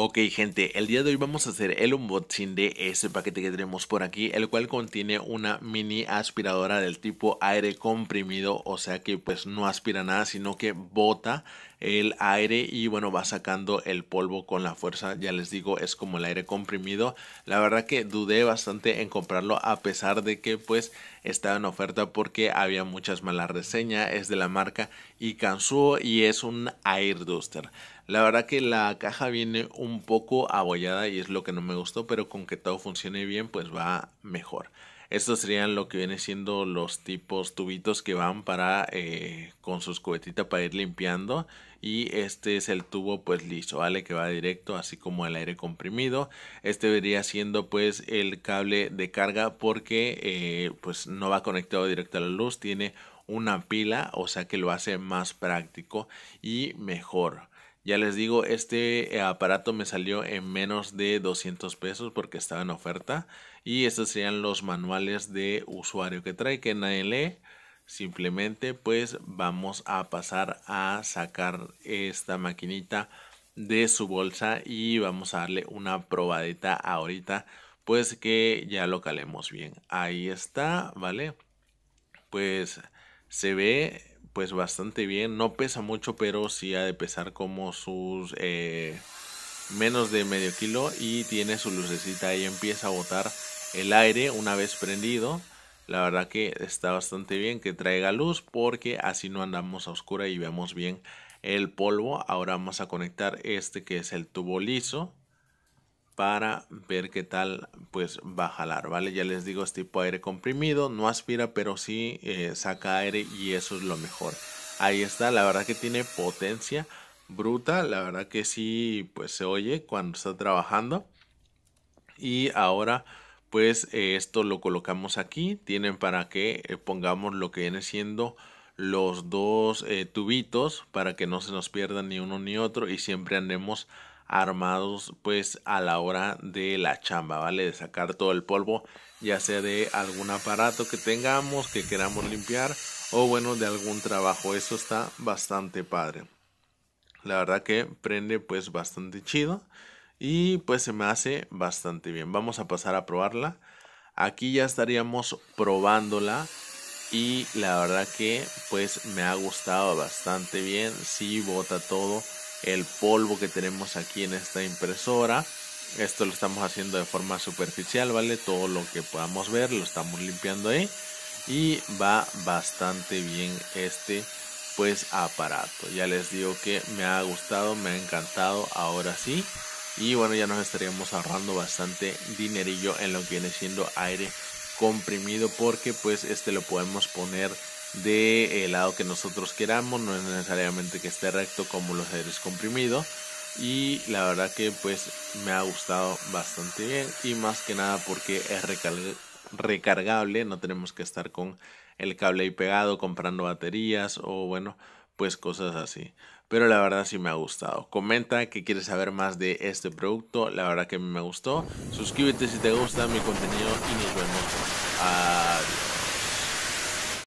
Ok gente, el día de hoy vamos a hacer el unboxing de ese paquete que tenemos por aquí, el cual contiene una mini aspiradora del tipo aire comprimido, o sea que pues no aspira nada, sino que bota el aire y bueno, va sacando el polvo con la fuerza. Ya les digo, es como el aire comprimido. La verdad que dudé bastante en comprarlo a pesar de que pues estaba en oferta porque había muchas malas reseñas. Es de la marca Ikansuo y es un air duster. La verdad que la caja viene un poco abollada y es lo que no me gustó, pero con que todo funcione bien pues va mejor. Estos serían lo que viene siendo los tipos tubitos que van para eh, con sus cubetitas para ir limpiando. Y este es el tubo pues liso, ¿vale? Que va directo, así como el aire comprimido. Este vería siendo pues el cable de carga porque eh, pues no va conectado directo a la luz. Tiene una pila, o sea que lo hace más práctico y mejor. Ya les digo, este eh, aparato me salió en menos de 200 pesos porque estaba en oferta. Y estos serían los manuales de usuario que trae, que nadie lee. Simplemente pues vamos a pasar a sacar esta maquinita de su bolsa y vamos a darle una probadita ahorita pues que ya lo calemos bien ahí está vale pues se ve pues bastante bien. No pesa mucho, pero sí ha de pesar como sus eh, menos de medio kilo y tiene su lucecita y empieza a botar el aire una vez prendido. La verdad que está bastante bien que traiga luz porque así no andamos a oscura y veamos bien el polvo. Ahora vamos a conectar este que es el tubo liso para ver qué tal pues va a jalar, ¿vale? Ya les digo, es tipo aire comprimido, no aspira, pero sí eh, saca aire y eso es lo mejor. Ahí está, la verdad que tiene potencia bruta, la verdad que sí, pues se oye cuando está trabajando. Y ahora pues eh, esto lo colocamos aquí, tienen para que eh, pongamos lo que viene siendo los dos tubitos para que no se nos pierdan ni uno ni otro y siempre andemos armados pues a la hora de la chamba, ¿vale? De sacar todo el polvo, ya sea de algún aparato que tengamos, que queramos limpiar o bueno, de algún trabajo. Eso está bastante padre. La verdad que prende pues bastante chido y pues se me hace bastante bien. Vamos a pasar a probarla. Aquí ya estaríamos probándola y la verdad que pues me ha gustado bastante bien. Si bota todo el polvo que tenemos aquí en esta impresora. Esto lo estamos haciendo de forma superficial, ¿vale? Todo lo que podamos ver lo estamos limpiando ahí. Y va bastante bien este pues aparato. Ya les digo que me ha gustado, me ha encantado, ahora sí. Y bueno, ya nos estaríamos ahorrando bastante dinerillo en lo que viene siendo aire comprimido porque pues este lo podemos poner de eh, lado que nosotros queramos, no es necesariamente que esté recto como los aires comprimido y la verdad que pues me ha gustado bastante bien y más que nada porque es recargable, no tenemos que estar con el cable ahí pegado comprando baterías o bueno pues cosas así. Pero la verdad sí me ha gustado. Comenta que quieres saber más de este producto. La verdad que me gustó. Suscríbete si te gusta mi contenido y nos vemos. Adiós.